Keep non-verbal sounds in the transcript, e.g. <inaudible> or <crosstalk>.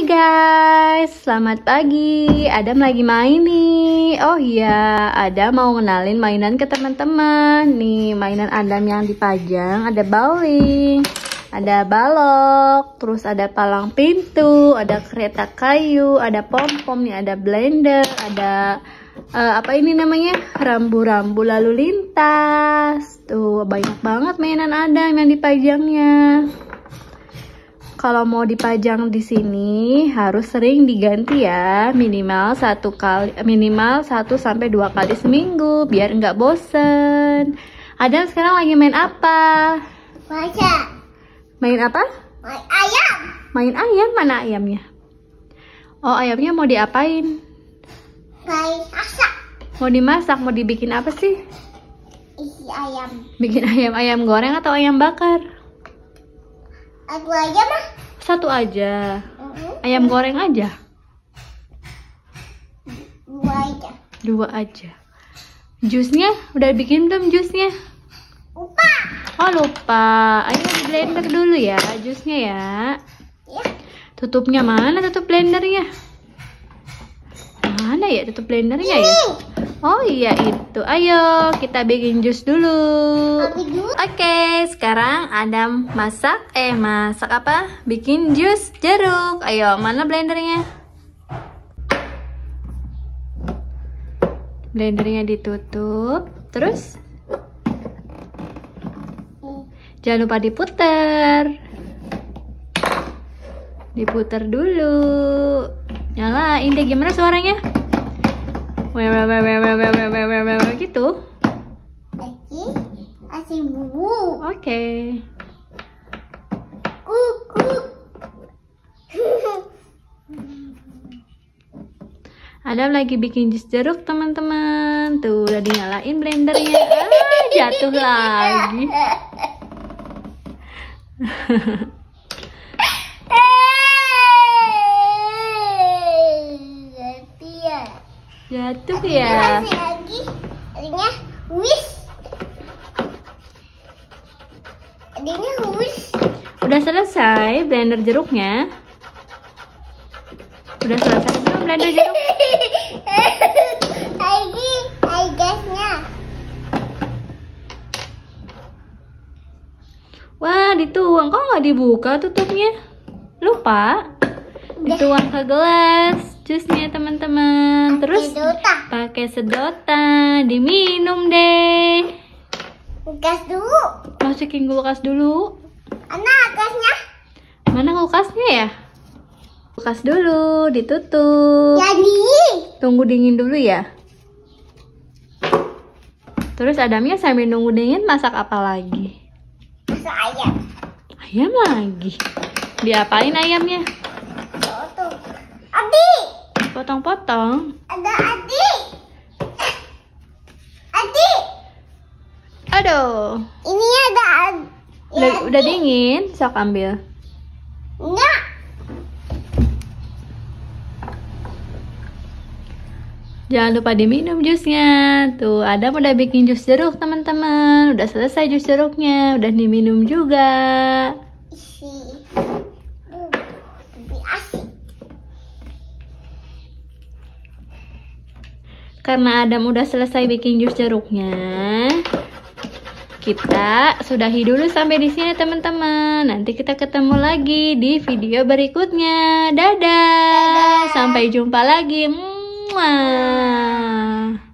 Hai guys, selamat pagi. Adam lagi main nih. Oh iya, Ada mau ngenalin mainan ke teman-teman. Nih, mainan Adam yang dipajang ada bowling, ada balok, terus ada palang pintu, ada kereta kayu, ada pom-pom, nih ada blender, ada uh, apa ini namanya? rambu-rambu lalu lintas. Tuh, banyak banget mainan Adam yang dipajangnya kalau mau dipajang di sini harus sering diganti ya minimal satu kali minimal satu sampai dua kali seminggu biar nggak bosen Adam sekarang lagi main apa baca main apa main ayam main ayam mana ayamnya oh ayamnya mau diapain main masak mau dimasak mau dibikin apa sih isi ayam bikin ayam ayam goreng atau ayam bakar satu aja mah. Satu aja. Mm -hmm. Ayam goreng aja. Dua aja. Dua aja. Jusnya udah bikin belum jusnya? Lupa. Oh lupa. Ayo blender dulu ya jusnya ya. Ya. Tutupnya mana tutup blendernya? Mana ya tutup blendernya ya? Ini. ya? Oh iya itu. Ayo kita bikin jus dulu. Oke, sekarang Adam masak eh masak apa? Bikin jus jeruk. Ayo, mana blendernya? Blendernya ditutup. Terus Jangan lupa diputer. Diputer dulu. Nyalain deh gimana suaranya? wewe wewe wewe wewe wewe wewe gitu lagi bubu oke okay. Adam lagi bikin jus jeruk teman-teman tuh udah dinyalain blendernya ah, jatuh lagi <laughs> Jatuh ya. lagi. Adanya wish. Adanya wish. Udah selesai blender jeruknya. Udah selesai belum blender jeruk? <laughs> Lagi, Wah, dituang. Kok nggak dibuka tutupnya? Lupa. Dituang ke gelas jusnya teman-teman terus pakai sedotan diminum deh kulkas dulu masukin kulkas dulu mana kulkasnya mana kulkasnya ya kulkas dulu ditutup jadi tunggu dingin dulu ya terus Adamnya sambil nunggu dingin masak apa lagi masak ayam ayam lagi diapain ayamnya Potong-potong. Ada adik. Adik. Aduh. Ini ada adik. Udah, dingin, sok ambil. Enggak. Jangan lupa diminum jusnya. Tuh, ada udah bikin jus jeruk, teman-teman. Udah selesai jus jeruknya, udah diminum juga. Isi. karena Adam udah selesai bikin jus jeruknya kita sudahi dulu sampai di sini teman-teman. Nanti kita ketemu lagi di video berikutnya. Dadah. Dadah. Sampai jumpa lagi. Mwah.